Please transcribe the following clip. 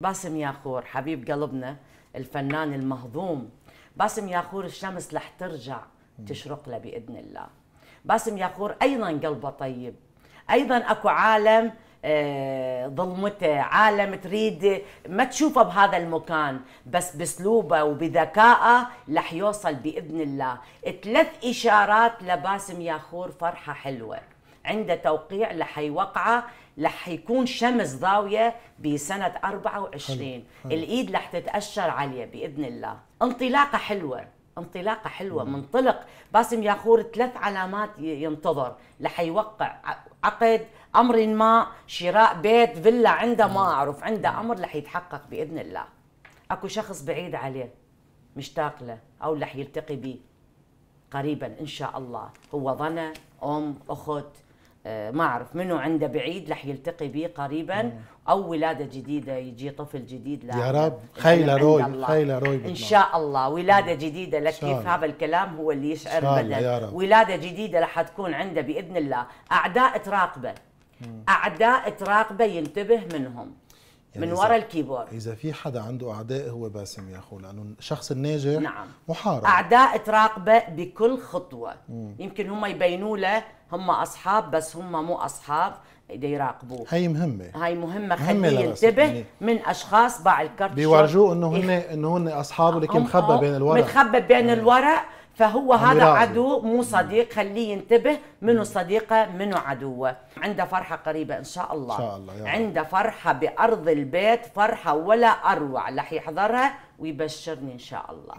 باسم ياخور حبيب قلبنا الفنان المهضوم باسم ياخور الشمس رح ترجع تشرق له باذن الله باسم ياخور ايضا قلبه طيب ايضا اكو عالم آه، ظلمته عالم تريد ما تشوفه بهذا المكان بس باسلوبه وبذكائه رح يوصل باذن الله ثلاث اشارات لباسم ياخور فرحه حلوه عنده توقيع رح يوقعه رح يكون شمس ضاوية بسنة 24 حلو. حلو. الإيد رح تتأشر عليه بإذن الله انطلاقة حلوة انطلاقة حلوة منطلق باسم ياخور ثلاث علامات ينتظر رح يوقع عقد أمر ما شراء بيت فيلا عنده ما أعرف عنده أمر رح يتحقق بإذن الله أكو شخص بعيد عليه مشتاق له أو رح يلتقي به قريبا إن شاء الله هو ظنه أم أخت ما اعرف منو عنده بعيد رح يلتقي به قريبا او ولاده جديده يجي طفل جديد لا يا رب خيل روي خيل روي ان شاء الله ولاده جديده لك كيف هذا الكلام هو اللي يشعر بدل ولاده جديده رح تكون عنده باذن الله اعداء تراقبه اعداء تراقبه ينتبه منهم يعني من ورا الكيبورد اذا في حدا عنده اعداء هو باسم يا اخو لانه الشخص الناجح نعم محارب اعداء تراقبه بكل خطوه مم. يمكن هم يبينوا له هم اصحاب بس هم مو اصحاب اذا يراقبوه هاي مهمه هاي مهمه خليه ينتبه يعني من اشخاص باع الكرت بيورجوه انه هن إيه. انه هن اصحابه لكن مخبى بين الورق متخبى بين الورق فهو هذا عدو مو صديق خليه ينتبه منه صديقه منه عدوه عنده فرحه قريبه ان شاء الله ان شاء الله عنده فرحه بارض البيت فرحه ولا اروع رح يحضرها ويبشرني ان شاء الله